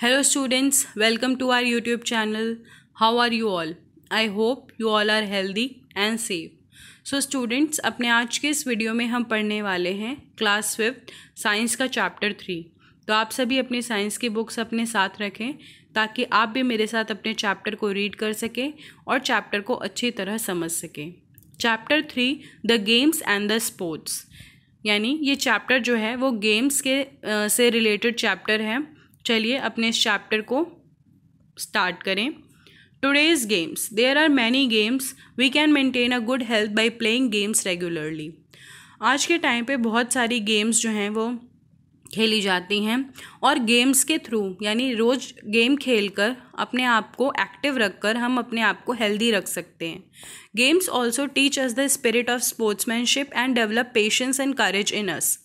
Hello students welcome to our YouTube channel how are you all I hope you all are healthy and safe so students अपने आज के इस video में हम पढ़ने वाले हैं क्लास फिफ्थ साइंस का चैप्टर थ्री तो आप सभी अपने साइंस की बुक्स अपने साथ रखें ताकि आप भी मेरे साथ अपने चैप्टर को रीड कर सकें और चैप्टर को अच्छी तरह समझ सकें chapter three the games and the sports यानी ये चैप्टर जो है वो गेम्स के आ, से रिलेटेड चैप्टर है चलिए अपने इस चैप्टर को स्टार्ट करें today's games there are many games we can maintain a good health by playing games regularly आज के टाइम पे बहुत सारी गेम्स जो हैं वो खेली जाती हैं और गेम्स के थ्रू यानी रोज़ गेम खेलकर अपने आप को एक्टिव रखकर हम अपने आप को हेल्दी रख सकते हैं games also teach us the spirit of sportsmanship and develop patience and courage in us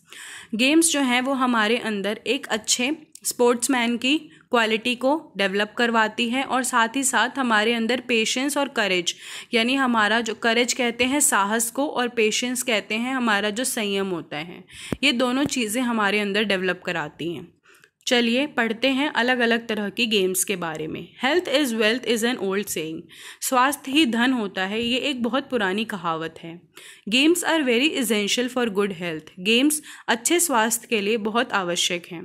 games जो हैं वो हमारे अंदर एक अच्छे स्पोर्ट्समैन की क्वालिटी को डेवलप करवाती है और साथ ही साथ हमारे अंदर पेशेंस और करेज यानी हमारा जो करेज कहते हैं साहस को और पेशेंस कहते हैं हमारा जो संयम होता है ये दोनों चीज़ें हमारे अंदर डेवलप कराती हैं चलिए पढ़ते हैं अलग अलग तरह की गेम्स के बारे में health is wealth is an old saying स्वास्थ्य ही धन होता है ये एक बहुत पुरानी कहावत है games are very essential for good health games अच्छे स्वास्थ्य के लिए बहुत आवश्यक हैं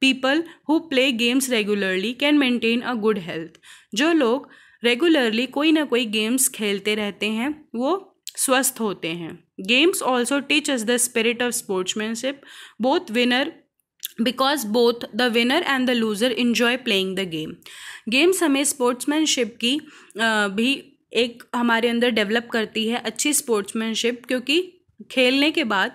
people who play games regularly can maintain a good health जो लोग रेगुलरली कोई ना कोई गेम्स खेलते रहते हैं वो स्वस्थ होते हैं games also teach us the spirit of sportsmanship both winner because both the winner and the loser enjoy playing the game games हमें स्पोर्ट्समैनशिप की भी एक हमारे अंदर डेवलप करती है अच्छी स्पोर्ट्समैनशिप क्योंकि खेलने के बाद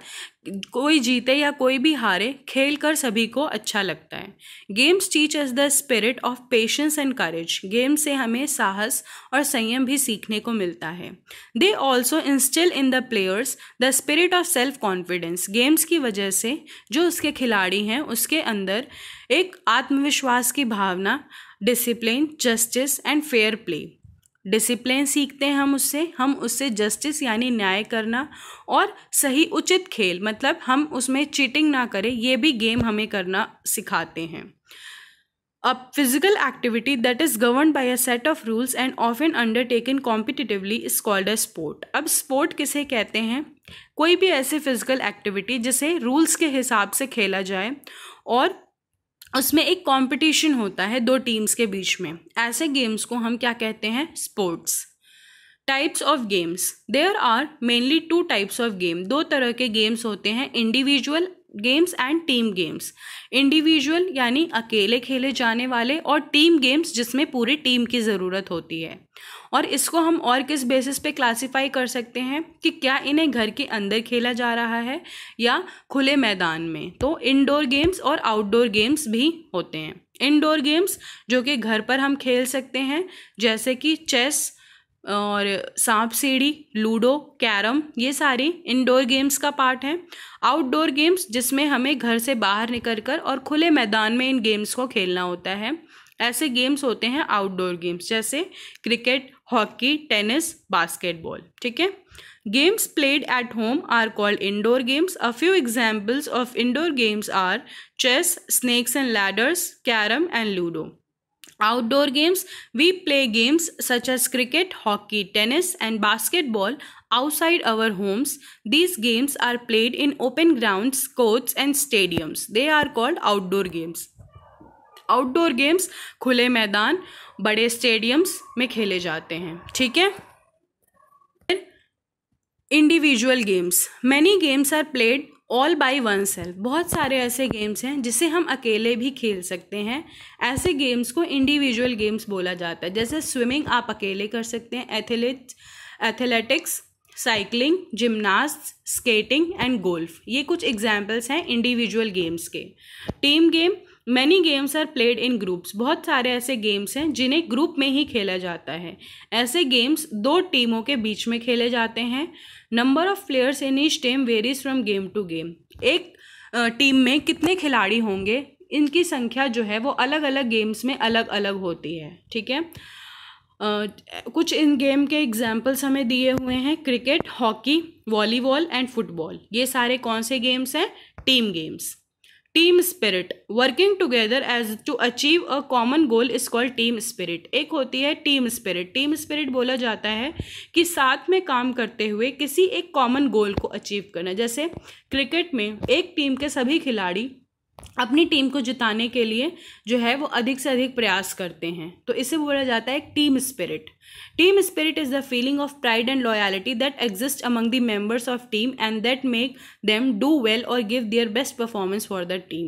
कोई जीते या कोई भी हारे खेल कर सभी को अच्छा लगता है games teach us the spirit of patience and courage game से हमें साहस और संयम भी सीखने को मिलता है they also instil in the players the spirit of self confidence games की वजह से जो उसके खिलाड़ी हैं उसके अंदर एक आत्मविश्वास की भावना discipline justice and fair play discipline सीखते हैं हम उससे हम उससे जस्टिस यानी न्याय करना और सही उचित खेल मतलब हम उसमें चीटिंग ना करें ये भी गेम हमें करना सिखाते हैं अब physical activity that is govern by a set of rules and of an undertaken competitively is called a sport अब स्पोर्ट किसे कहते हैं कोई भी ऐसे फिजिकल एक्टिविटी जिसे रूल्स के हिसाब से खेला जाए और उसमें एक कंपटीशन होता है दो टीम्स के बीच में ऐसे गेम्स को हम क्या कहते हैं sports types of games there are mainly two types of game दो तरह के गेम्स होते हैं individual games and team games individual यानी अकेले खेले जाने वाले और टीम गेम्स जिसमें पूरी टीम की ज़रूरत होती है और इसको हम और किस बेसिस पे क्लासिफाई कर सकते हैं कि क्या इन्हें घर के अंदर खेला जा रहा है या खुले मैदान में तो इनडोर गेम्स और आउटडोर गेम्स भी होते हैं इनडोर गेम्स जो कि घर पर हम खेल सकते हैं जैसे कि चेस और सांप सीढ़ी लूडो कैरम ये सारी इंडोर गेम्स का पार्ट हैं आउटडोर गेम्स जिसमें हमें घर से बाहर निकल कर और खुले मैदान में इन गेम्स को खेलना होता है ऐसे गेम्स होते हैं आउटडोर गेम्स जैसे क्रिकेट hockey, tennis, basketball. ठीक Games played at home are called indoor games. A few examples of indoor games are chess, snakes and ladders, carom and ludo. Outdoor games, we play games such as cricket, hockey, tennis and basketball outside our homes. These games are played in open grounds, courts and stadiums. They are called outdoor games. Outdoor games खुले मैदान बड़े stadiums में खेले जाते हैं ठीक है individual games many games are played all by oneself बहुत सारे ऐसे गेम्स हैं जिसे हम अकेले भी खेल सकते हैं ऐसे गेम्स को इंडिविजुअल गेम्स बोला जाता है जैसे स्विमिंग आप अकेले कर सकते हैं athlete athletics cycling gymnast skating and golf ये कुछ एग्जाम्पल्स हैं इंडिविजुअल गेम्स के team game many games are played in groups बहुत सारे ऐसे गेम्स हैं जिन्हें ग्रुप में ही खेला जाता है ऐसे गेम्स दो टीमों के बीच में खेले जाते हैं number of players in each team varies from game to game एक टीम में कितने खिलाड़ी होंगे इनकी संख्या जो है वो अलग अलग गेम्स में अलग अलग होती है ठीक है कुछ इन गेम के एग्जाम्पल्स हमें दिए हुए हैं cricket hockey volleyball and football ये सारे कौन से गेम्स हैं team games team spirit working together as to achieve a common goal is called team spirit एक होती है टीम स्पिरिट टीम स्पिरिट बोला जाता है कि साथ में काम करते हुए किसी एक कॉमन गोल को अचीव करना जैसे क्रिकेट में एक टीम के सभी खिलाड़ी अपनी टीम को जिताने के लिए जो है वो अधिक से अधिक प्रयास करते हैं तो इसे बोला जाता है team spirit team spirit is the feeling of pride and loyalty that exist among the members of team and that make them do well और give their best performance for the team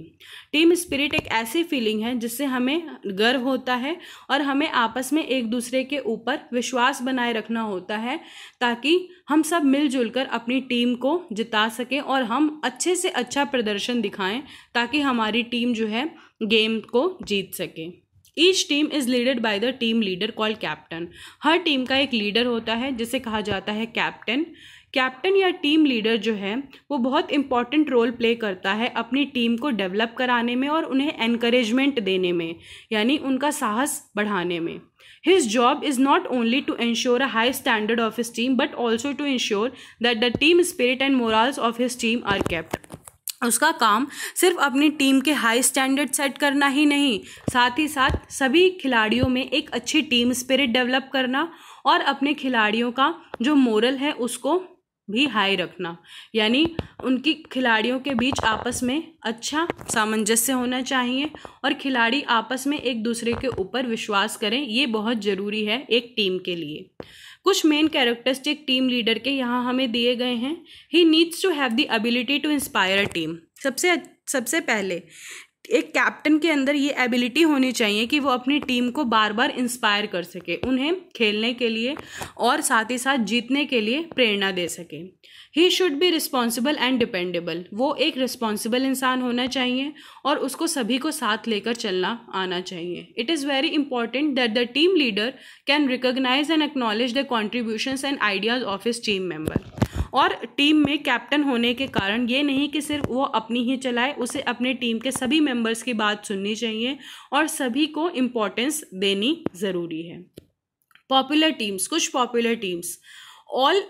team spirit एक ऐसी feeling है जिससे हमें गर्व होता है और हमें आपस में एक दूसरे के ऊपर विश्वास बनाए रखना होता है ताकि हम सब मिलजुल कर अपनी टीम को जिता सकें और हम अच्छे से अच्छा प्रदर्शन दिखाएं ताकि हमारी टीम जो है गेम को जीत सकें each team is leaded by the team leader call captain हर टीम का एक लीडर होता है जिसे कहा जाता है कैप्टन कैप्टन या टीम लीडर जो है वो बहुत इंपॉर्टेंट रोल प्ले करता है अपनी टीम को डेवलप कराने में और उन्हें एनकरेजमेंट देने में यानी उनका साहस बढ़ाने में his job is not only to ensure a high standard of his team but also to ensure that the team spirit and morals of his team are kept उसका काम सिर्फ अपनी टीम के हाई स्टैंडर्ड सेट करना ही नहीं साथ ही साथ सभी खिलाड़ियों में एक अच्छी टीम स्पिरिट डेवलप करना और अपने खिलाड़ियों का जो मोरल है उसको भी हाई रखना यानी उनकी खिलाड़ियों के बीच आपस में अच्छा सामंजस्य होना चाहिए और खिलाड़ी आपस में एक दूसरे के ऊपर विश्वास करें ये बहुत ज़रूरी है एक टीम के लिए कुछ मेन कैरेक्टरिस्टिक टीम लीडर के यहाँ हमें दिए गए हैं he needs to have the ability to inspire team सबसे सबसे पहले एक कैप्टन के अंदर ये एबिलिटी होनी चाहिए कि वो अपनी टीम को बार बार इंस्पायर कर सके उन्हें खेलने के लिए और साथ ही साथ जीतने के लिए प्रेरणा दे सके he should be responsible and dependable वो एक रिस्पॉन्सिबल इंसान होना चाहिए और उसको सभी को साथ लेकर चलना आना चाहिए it is very important that the team leader can recognise and acknowledge the contributions and ideas of his team member और टीम में कैप्टन होने के कारण ये नहीं कि सिर्फ वो अपनी ही चलाए उसे अपने टीम के सभी मेंबर्स की बात सुननी चाहिए और सभी को इम्पोर्टेंस देनी ज़रूरी है पॉपुलर टीम्स कुछ popular teams all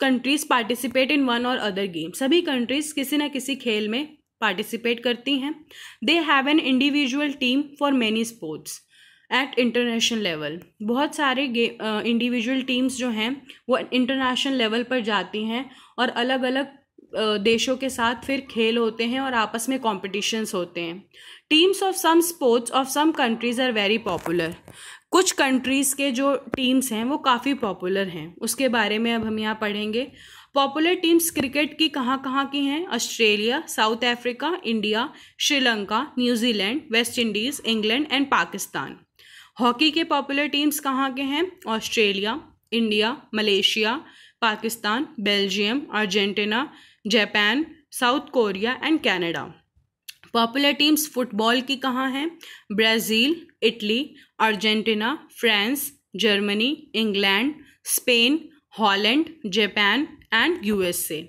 countries participate in one or other game सभी कंट्रीज किसी न किसी खेल में पार्टिसिपेट करती हैं they have an individual team for many sports at international level बहुत सारे इंडिविजुअल टीम्स जो हैं वो इंटरनेशनल लेवल पर जाती हैं और अलग अलग देशों के साथ फिर खेल होते हैं और आपस में कॉम्पिटिशन्स होते हैं teams of some sports of some countries are very popular कुछ कंट्रीज़ के जो टीम्स हैं वो काफ़ी पॉपुलर हैं उसके बारे में अब हम यहाँ पढ़ेंगे पॉपुलर टीम्स क्रिकेट की कहाँ कहाँ की हैं Australia South Africa India Sri Lanka New Zealand West Indies England and Pakistan hockey के पॉपुलर टीम्स कहाँ के हैं Australia India Malaysia Pakistan Belgium Argentina Japan South Korea and Canada popular teams football की कहाँ हैं Brazil Italy Argentina France Germany England Spain Holland Japan and USA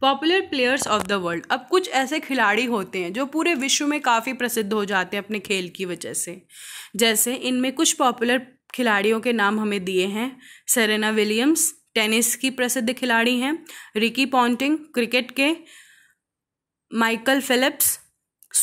popular players of the world अब कुछ ऐसे खिलाड़ी होते हैं जो पूरे विश्व में काफ़ी प्रसिद्ध हो जाते हैं अपने खेल की वजह से जैसे इनमें कुछ पॉपुलर खिलाड़ियों के नाम हमें दिए हैं सेरेना विलियम्स टेनिस की प्रसिद्ध खिलाड़ी हैं रिकी पॉन्टिंग क्रिकेट के माइकल फिलिप्स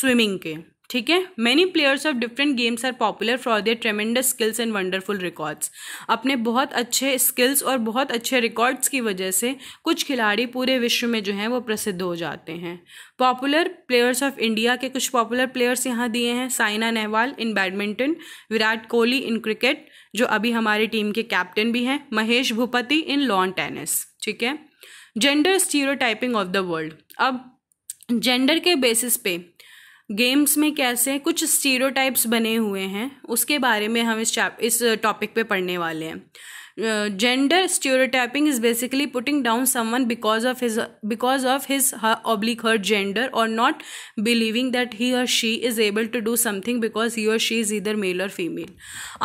स्विमिंग के ठीक है many players of different games are popular for their tremendous skills and wonderful records अपने बहुत अच्छे स्किल्स और बहुत अच्छे रिकॉर्ड्स की वजह से कुछ खिलाड़ी पूरे विश्व में जो हैं वो प्रसिद्ध हो जाते हैं पॉपुलर प्लेयर्स ऑफ इंडिया के कुछ पॉपुलर प्लेयर्स यहाँ दिए हैं Saina Nehwal in badminton Virat Kohli in cricket जो अभी हमारी टीम के कैप्टन भी हैं Mahesh Bhupathi in lawn tennis ठीक है gender stereotyping of the world अब जेंडर के बेसिस पे गेम्स में कैसे कुछ स्टीरियोटाइप्स बने हुए हैं उसके बारे में हम इस चैप इस टॉपिक पे पढ़ने वाले हैं gender stereotyping is basically putting down someone because of his because of his oblique her gender or not believing that he or she is able to do something because he or she is either male or female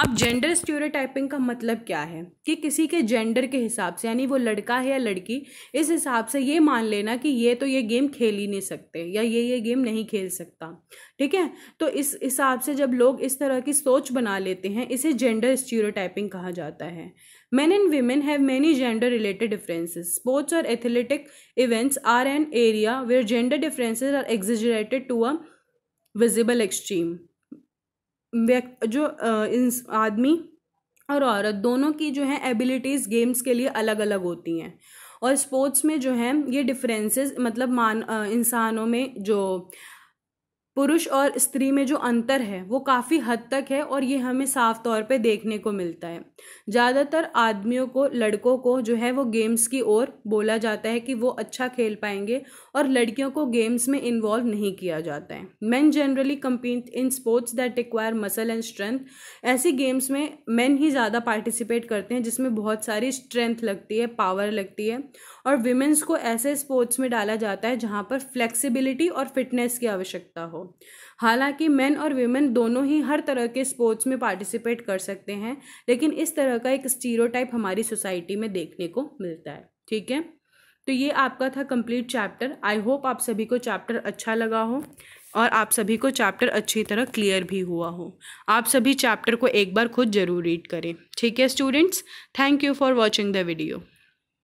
अब gender stereotyping का मतलब क्या है कि किसी के gender के हिसाब से यानी वो लड़का है या लड़की इस हिसाब से ये मान लेना कि ये तो ये गेम खेल ही नहीं सकते या ये ये गेम नहीं खेल सकता ठीक है तो इस हिसाब से जब लोग इस तरह की सोच बना लेते हैं इसे जेंडर स्टीरोटाइपिंग कहा जाता है man and women have many gender related differences sports और athletic events are an area where gender differences are exaggerated to a visible extreme जो आदमी और औरत दोनों की जो है एबिलिटीज गेम्स के लिए अलग अलग होती हैं और स्पोर्ट्स में जो है ये डिफरेंसेस मतलब मान इंसानों में जो पुरुष और स्त्री में जो अंतर है वो काफ़ी हद तक है और ये हमें साफ तौर पे देखने को मिलता है ज़्यादातर आदमियों को लड़कों को जो है वो गेम्स की ओर बोला जाता है कि वो अच्छा खेल पाएंगे और लड़कियों को गेम्स में इन्वॉल्व नहीं किया जाता है man generally compete in sports that require muscle and strength ऐसी गेम्स में मैन ही ज़्यादा पार्टिसिपेट करते हैं जिसमें बहुत सारी स्ट्रेंथ लगती है पावर लगती है और वीमेंस को ऐसे स्पोर्ट्स में डाला जाता है जहाँ पर फ्लेक्सिबिलिटी और फिटनेस की आवश्यकता हो हालांकि मेन और वीमेन दोनों ही हर तरह के स्पोर्ट्स में पार्टिसिपेट कर सकते हैं लेकिन इस तरह का एक स्टीरो हमारी सोसाइटी में देखने को मिलता है ठीक है तो ये आपका था कंप्लीट चैप्टर आई होप आप सभी को चैप्टर अच्छा लगा हो और आप सभी को चैप्टर अच्छी तरह क्लियर भी हुआ हो आप सभी चैप्टर को एक बार खुद जरूर रीड करें ठीक है students thank you for watching the video